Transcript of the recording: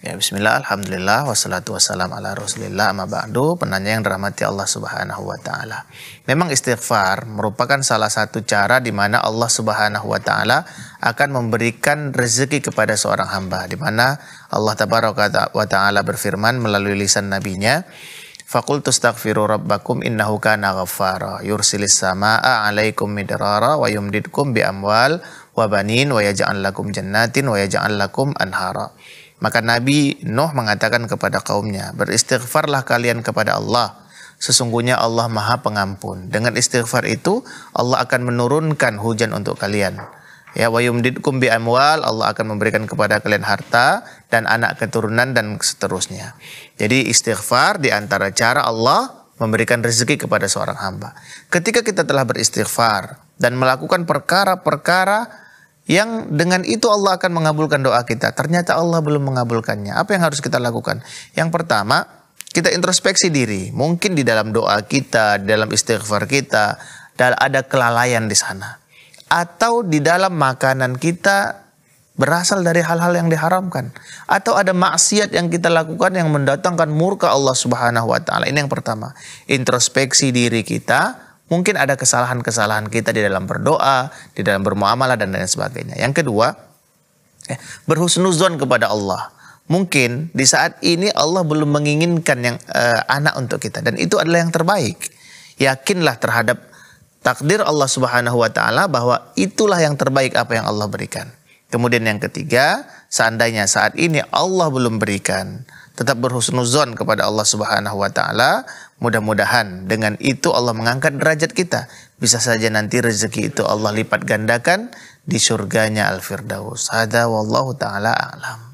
Ya, bismillah, alhamdulillah, wassalatu wassalam ala rasulillah, amma ba'du, penanya yang dirahmati Allah subhanahu wa ta'ala. Memang istighfar merupakan salah satu cara di mana Allah subhanahu wa ta'ala akan memberikan rezeki kepada seorang hamba. Di mana Allah wa ta'ala berfirman melalui lisan nabinya, Fakul tustaghfiru rabbakum innahu kana ghaffara yursilis samaa alaikum midrara wa yumdidkum bi amwal wa banin wa yaja'an lakum jannatin wa yaja'an lakum anhara. Maka Nabi Nuh mengatakan kepada kaumnya, beristighfarlah kalian kepada Allah. Sesungguhnya Allah maha pengampun. Dengan istighfar itu, Allah akan menurunkan hujan untuk kalian. Ya wa yumdidkum bi amwal, Allah akan memberikan kepada kalian harta dan anak keturunan dan seterusnya. Jadi istighfar di antara cara Allah memberikan rezeki kepada seorang hamba. Ketika kita telah beristighfar dan melakukan perkara-perkara yang dengan itu Allah akan mengabulkan doa kita. Ternyata Allah belum mengabulkannya. Apa yang harus kita lakukan? Yang pertama, kita introspeksi diri. Mungkin di dalam doa kita, di dalam istighfar kita, ada kelalaian di sana. Atau di dalam makanan kita berasal dari hal-hal yang diharamkan atau ada maksiat yang kita lakukan yang mendatangkan murka Allah Subhanahu wa taala. Ini yang pertama. Introspeksi diri kita, mungkin ada kesalahan-kesalahan kita di dalam berdoa, di dalam bermuamalah dan lain sebagainya. Yang kedua, eh, berhusnuzon kepada Allah. Mungkin di saat ini Allah belum menginginkan yang uh, anak untuk kita dan itu adalah yang terbaik. Yakinlah terhadap takdir Allah Subhanahu wa taala bahwa itulah yang terbaik apa yang Allah berikan. Kemudian yang ketiga, seandainya saat ini Allah belum berikan tetap berhusnuzon kepada Allah Subhanahu wa taala. Mudah-mudahan dengan itu Allah mengangkat derajat kita. Bisa saja nanti rezeki itu Allah lipat gandakan di surganya Al-Firdaus. Hada wallahu taala alam.